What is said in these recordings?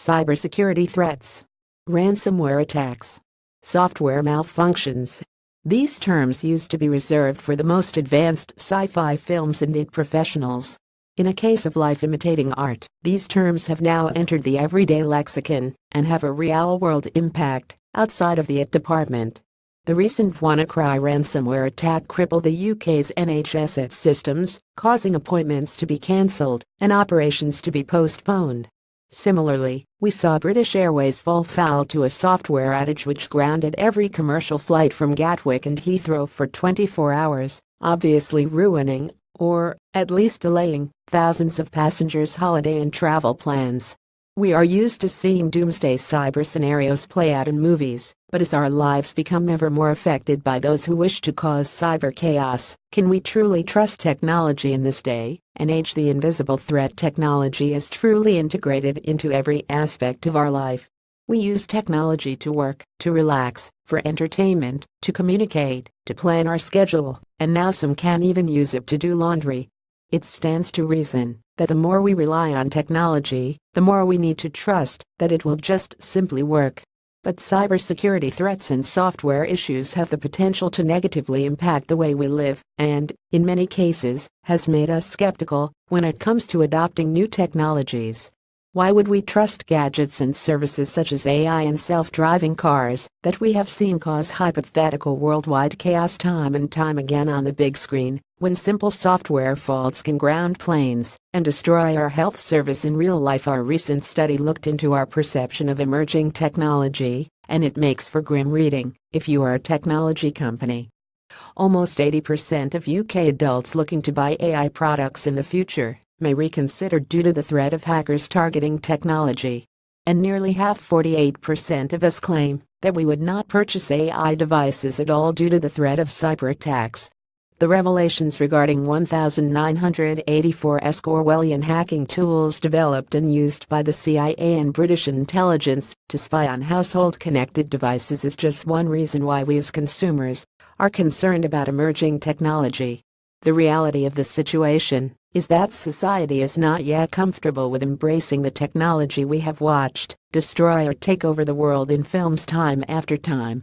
cybersecurity threats, ransomware attacks, software malfunctions. These terms used to be reserved for the most advanced sci-fi films and IT professionals. In a case of life imitating art, these terms have now entered the everyday lexicon and have a real-world impact outside of the IT department. The recent WannaCry ransomware attack crippled the UK's NHS systems, causing appointments to be cancelled and operations to be postponed. Similarly, we saw British Airways fall foul to a software outage which grounded every commercial flight from Gatwick and Heathrow for 24 hours, obviously ruining, or at least delaying, thousands of passengers' holiday and travel plans. We are used to seeing doomsday cyber scenarios play out in movies, but as our lives become ever more affected by those who wish to cause cyber chaos, can we truly trust technology in this day and age? The invisible threat technology is truly integrated into every aspect of our life. We use technology to work, to relax, for entertainment, to communicate, to plan our schedule, and now some can even use it to do laundry. It stands to reason that the more we rely on technology, the more we need to trust that it will just simply work. But cybersecurity threats and software issues have the potential to negatively impact the way we live, and, in many cases, has made us skeptical when it comes to adopting new technologies. Why would we trust gadgets and services such as AI and self-driving cars that we have seen cause hypothetical worldwide chaos time and time again on the big screen when simple software faults can ground planes and destroy our health service in real life? Our recent study looked into our perception of emerging technology and it makes for grim reading if you are a technology company. Almost 80% of UK adults looking to buy AI products in the future may reconsider due to the threat of hackers targeting technology. And nearly half 48% of us claim that we would not purchase AI devices at all due to the threat of cyber attacks. The revelations regarding 1,984 Orwellian hacking tools developed and used by the CIA and British intelligence to spy on household connected devices is just one reason why we as consumers are concerned about emerging technology. The reality of the situation is that society is not yet comfortable with embracing the technology we have watched destroy or take over the world in films time after time.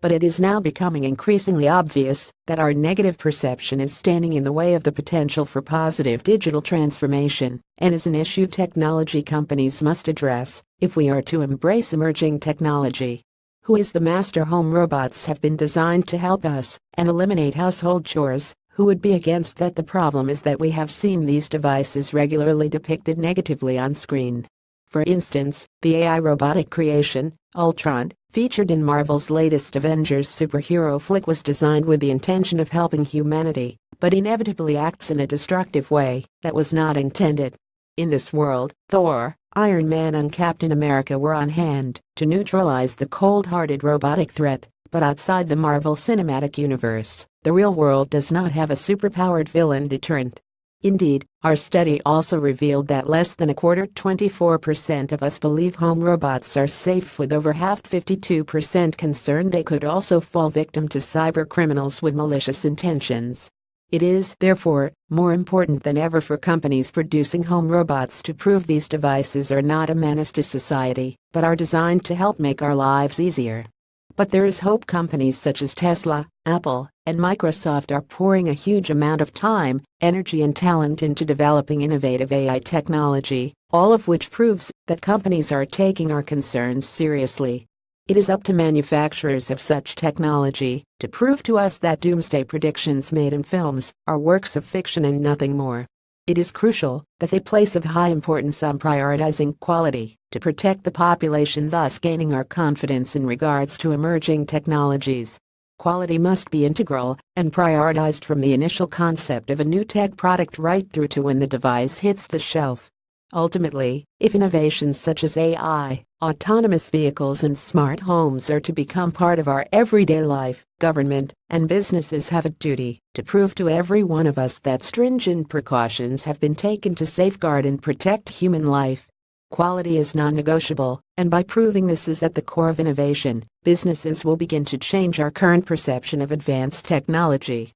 But it is now becoming increasingly obvious that our negative perception is standing in the way of the potential for positive digital transformation and is an issue technology companies must address if we are to embrace emerging technology. Who is the master home robots have been designed to help us and eliminate household chores who would be against that the problem is that we have seen these devices regularly depicted negatively on screen. For instance, the AI robotic creation, Ultron, featured in Marvel's latest Avengers superhero flick was designed with the intention of helping humanity, but inevitably acts in a destructive way that was not intended. In this world, Thor, Iron Man and Captain America were on hand to neutralize the cold-hearted robotic threat but outside the Marvel Cinematic Universe, the real world does not have a superpowered villain deterrent. Indeed, our study also revealed that less than a quarter 24% of us believe home robots are safe with over half 52% concerned they could also fall victim to cybercriminals with malicious intentions. It is, therefore, more important than ever for companies producing home robots to prove these devices are not a menace to society, but are designed to help make our lives easier. But there is hope companies such as Tesla, Apple, and Microsoft are pouring a huge amount of time, energy and talent into developing innovative AI technology, all of which proves that companies are taking our concerns seriously. It is up to manufacturers of such technology to prove to us that doomsday predictions made in films are works of fiction and nothing more it is crucial that they place of high importance on prioritizing quality to protect the population thus gaining our confidence in regards to emerging technologies. Quality must be integral and prioritized from the initial concept of a new tech product right through to when the device hits the shelf. Ultimately, if innovations such as AI, autonomous vehicles and smart homes are to become part of our everyday life, government and businesses have a duty to prove to every one of us that stringent precautions have been taken to safeguard and protect human life. Quality is non-negotiable, and by proving this is at the core of innovation, businesses will begin to change our current perception of advanced technology.